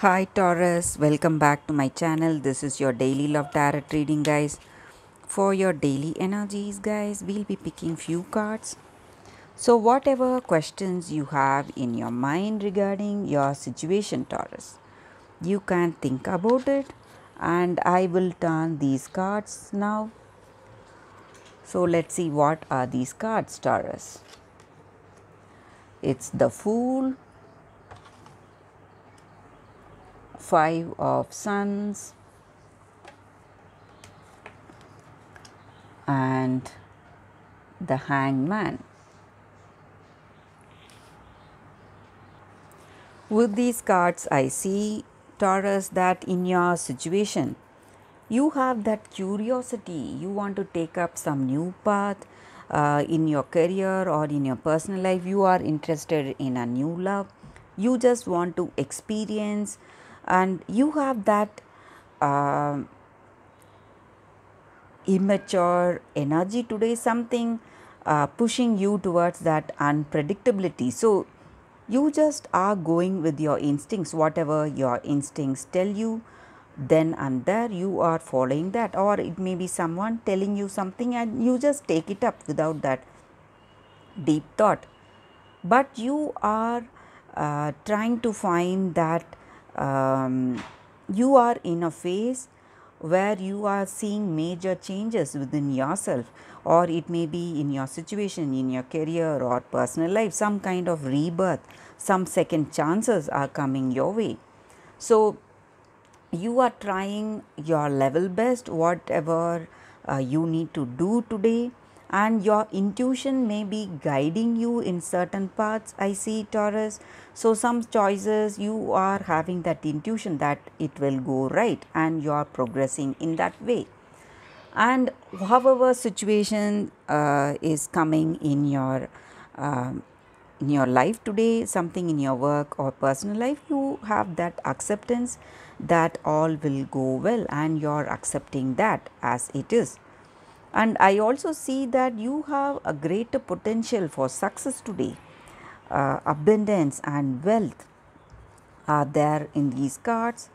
Hi Taurus, welcome back to my channel. This is your daily love tarot reading guys. For your daily energies guys, we'll be picking few cards. So whatever questions you have in your mind regarding your situation Taurus, you can think about it and I will turn these cards now. So let's see what are these cards Taurus. It's the Fool, five of Suns, and the hangman. With these cards, I see, Taurus, that in your situation, you have that curiosity, you want to take up some new path. Uh, in your career or in your personal life, you are interested in a new love. You just want to experience and you have that uh, immature energy today something uh, pushing you towards that unpredictability so you just are going with your instincts whatever your instincts tell you then and there you are following that or it may be someone telling you something and you just take it up without that deep thought but you are uh, trying to find that um, you are in a phase where you are seeing major changes within yourself or it may be in your situation in your career or personal life some kind of rebirth some second chances are coming your way so you are trying your level best whatever uh, you need to do today and your intuition may be guiding you in certain paths. I see Taurus. So, some choices you are having that intuition that it will go right and you are progressing in that way. And however, situation uh, is coming in your um, in your life today, something in your work or personal life, you have that acceptance that all will go well and you're accepting that as it is and I also see that you have a greater potential for success today. Uh, abundance and wealth are there in these cards.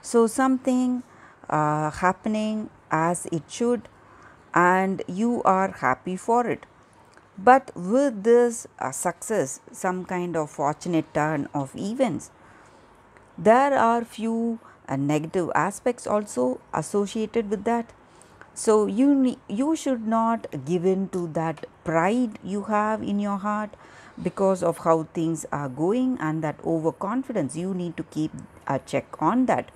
So, something uh, happening as it should, and you are happy for it. But with this uh, success, some kind of fortunate turn of events, there are few uh, negative aspects also associated with that so, you, you should not give in to that pride you have in your heart because of how things are going and that overconfidence. You need to keep a check on that.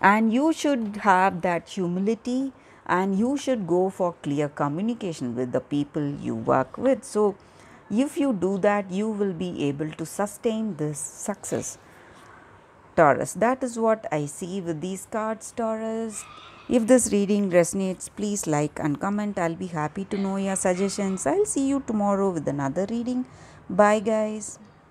And you should have that humility and you should go for clear communication with the people you work with. So, if you do that, you will be able to sustain this success. Taurus, that is what I see with these cards, Taurus. If this reading resonates, please like and comment. I'll be happy to know your suggestions. I'll see you tomorrow with another reading. Bye, guys.